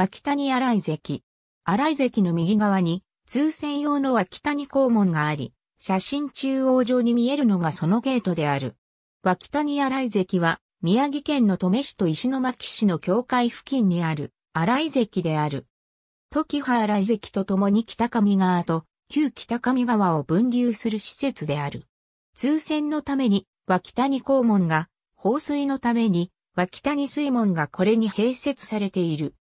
脇谷新井関。新井関の右側に、通船用の脇谷公門があり、写真中央上に見えるのがそのゲートである。脇谷新井関は、宮城県の登米市と石巻市の境界付近にある、新井関である。時葉新井関と共に北上川と、旧北上川を分流する施設である。通船のために、脇谷公門が、放水のために、脇谷水門がこれに併設されている。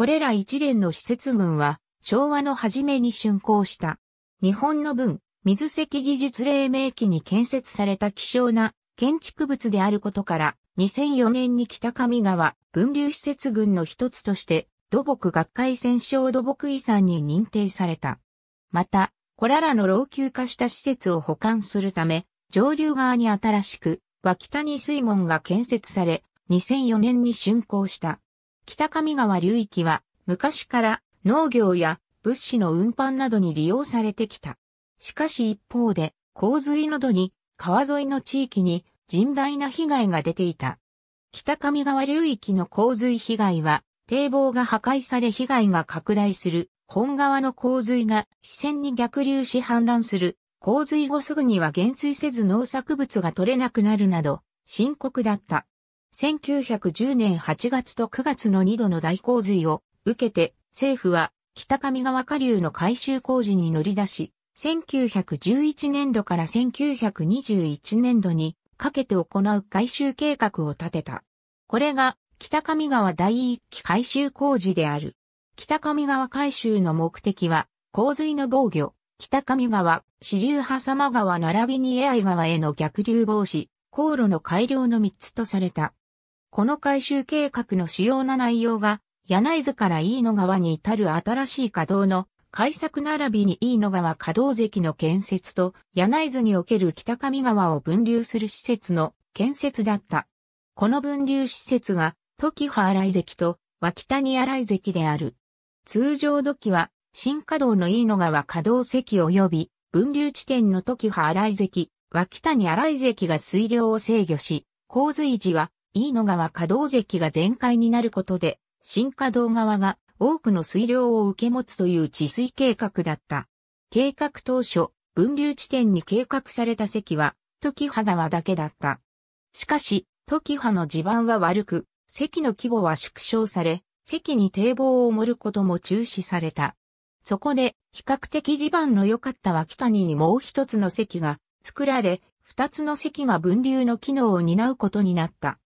これら一連の施設群は昭和の初めに竣工した。日本の文、水石技術黎明期に建設された希少な建築物であることから、2004年に北上川分流施設群の一つとして土木学会戦勝土木遺産に認定された。また、これらの老朽化した施設を保管するため、上流側に新しく、脇谷水門が建設され、2004年に竣工した。北上川流域は昔から農業や物資の運搬などに利用されてきた。しかし一方で洪水などに川沿いの地域に甚大な被害が出ていた。北上川流域の洪水被害は堤防が破壊され被害が拡大する本川の洪水が視線に逆流し氾濫する洪水後すぐには減衰せず農作物が取れなくなるなど深刻だった。1910年8月と9月の2度の大洪水を受けて政府は北上川下流の改修工事に乗り出し、1911年度から1921年度にかけて行う改修計画を立てた。これが北上川第一期改修工事である。北上川改修の目的は洪水の防御、北上川、支流波間川並びにエアイ川への逆流防止、航路の改良の3つとされた。この改修計画の主要な内容が、柳津から飯野川に至る新しい稼働の開削並びに飯野川稼働関の建設と、柳津における北上川を分流する施設の建設だった。この分流施設が、時葉新井関と脇谷新井関である。通常土器は、新稼働の飯野川稼働関及び、分流地点の時葉新井関、脇谷新井関が水量を制御し、洪水時は飯野川可動席が全開になることで、新可動側が多くの水量を受け持つという治水計画だった。計画当初、分流地点に計画された席は、時葉川だけだった。しかし、時葉の地盤は悪く、席の規模は縮小され、席に堤防を盛ることも中止された。そこで、比較的地盤の良かった脇谷にもう一つの席が作られ、二つの席が分流の機能を担うことになった。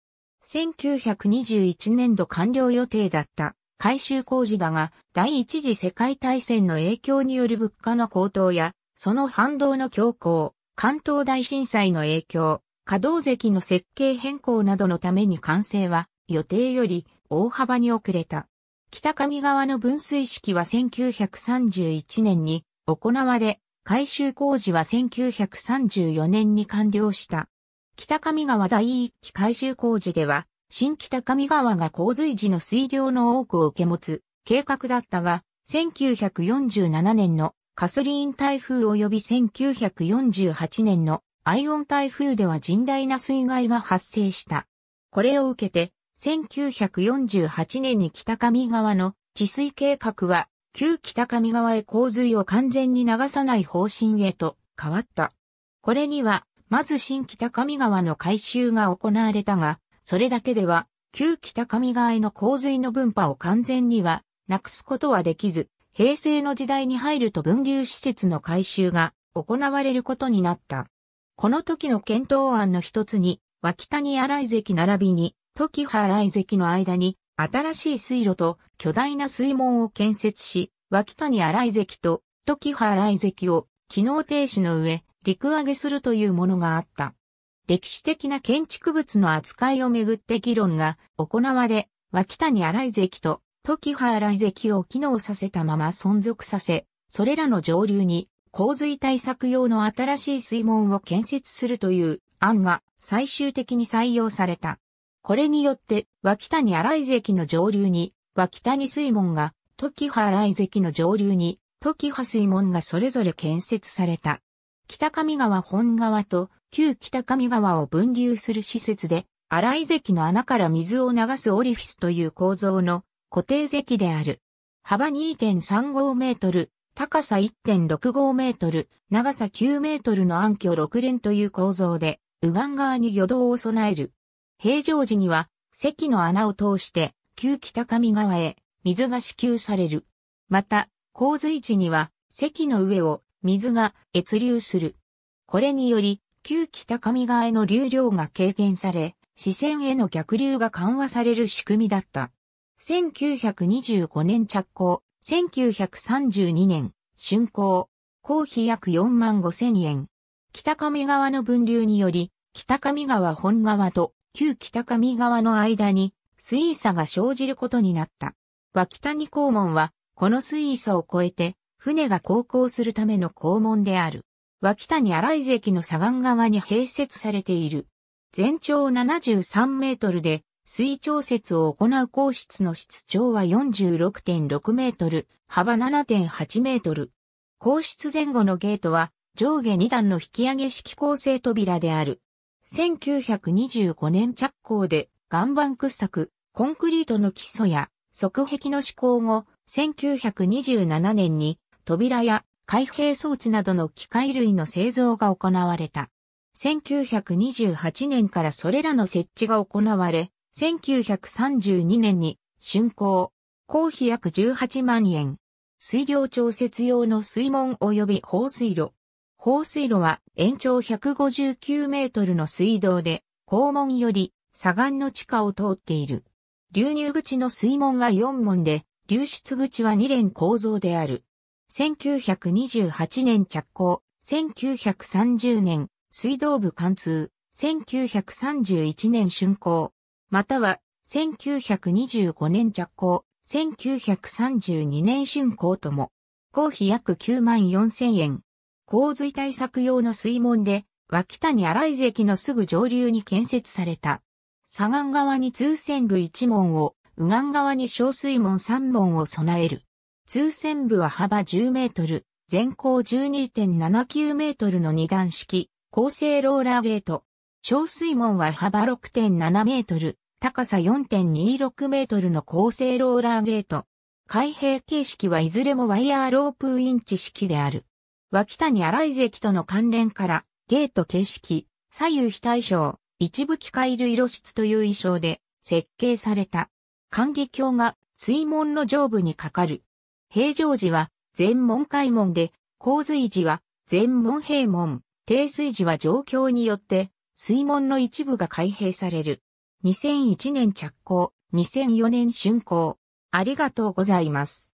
1921年度完了予定だった改修工事だが、第一次世界大戦の影響による物価の高騰や、その反動の強行、関東大震災の影響、稼働石の設計変更などのために完成は予定より大幅に遅れた。北上川の分水式は1931年に行われ、改修工事は1934年に完了した。北上川第一期改修工事では、新北上川が洪水時の水量の多くを受け持つ計画だったが、1947年のカスリーン台風及び1948年のアイオン台風では甚大な水害が発生した。これを受けて、1948年に北上川の治水計画は、旧北上川へ洪水を完全に流さない方針へと変わった。これには、まず新北上川の改修が行われたが、それだけでは、旧北上川への洪水の分派を完全には、なくすことはできず、平成の時代に入ると分流施設の改修が行われることになった。この時の検討案の一つに、脇谷新井関並びに、時葉新井関の間に、新しい水路と巨大な水門を建設し、脇谷新井関と時葉新井関を機能停止の上、陸揚げするというものがあった。歴史的な建築物の扱いをめぐって議論が行われ、脇谷荒井関と時葉荒井関を機能させたまま存続させ、それらの上流に洪水対策用の新しい水門を建設するという案が最終的に採用された。これによって脇谷荒井関の上流に脇谷水門が時葉荒井関の上流に時葉水門がそれぞれ建設された。北上川本川と旧北上川を分流する施設で、荒井堰の穴から水を流すオリフィスという構造の固定堰である。幅2.35メートル、高さ1.65メートル、長さ9メートルの暗渠6連という構造で、右岸側に魚道を備える。平常時には、堰の穴を通して、旧北上川へ水が支給される。また、洪水地には、堰の上を水が越流する。これにより、旧北上川への流量が軽減され、四川への逆流が緩和される仕組みだった。1925年着工、1932年、竣工、工費約4万5千円。北上川の分流により、北上川本川と旧北上川の間に水位差が生じることになった。脇谷公門は、この水位差を超えて、船が航行するための肛門である。脇谷新井駅の左岸側に併設されている。全長73メートルで、水調節を行う皇室の室長は46.6メートル、幅7.8メートル。皇室前後のゲートは、上下2段の引き上げ式構成扉である。1925年着工で、岩盤掘削、コンクリートの基礎や、側壁の施工後、1927年に扉や開閉装置などの機械類の製造が行われた。1928年からそれらの設置が行われ、1932年に竣工、工費約18万円。水量調節用の水門及び放水路。放水路は延長159メートルの水道で、肛門より左岸の地下を通っている。流入口の水門は4門で、流出口は2連構造である。1928年着工、1930年、水道部貫通、1931年竣工、または、1925年着工、1932年竣工とも、公費約9万4千円。洪水対策用の水門で、脇谷新井駅のすぐ上流に建設された。左岸側に通船部1門を、右岸側に小水門3門を備える。通線部は幅10メートル、全高12.79メートルの二段式、高性ローラーゲート。小水門は幅6.7メートル、高さ4.26メートルの高性ローラーゲート。開閉形式はいずれもワイヤーロープインチ式である。脇谷新井関との関連から、ゲート形式、左右非対称、一部機械類露出という衣装で設計された。管理橋が水門の上部にかかる平常時は全門開門で、洪水時は全門閉門、低水時は状況によって、水門の一部が開閉される。2001年着工、2004年竣工。ありがとうございます。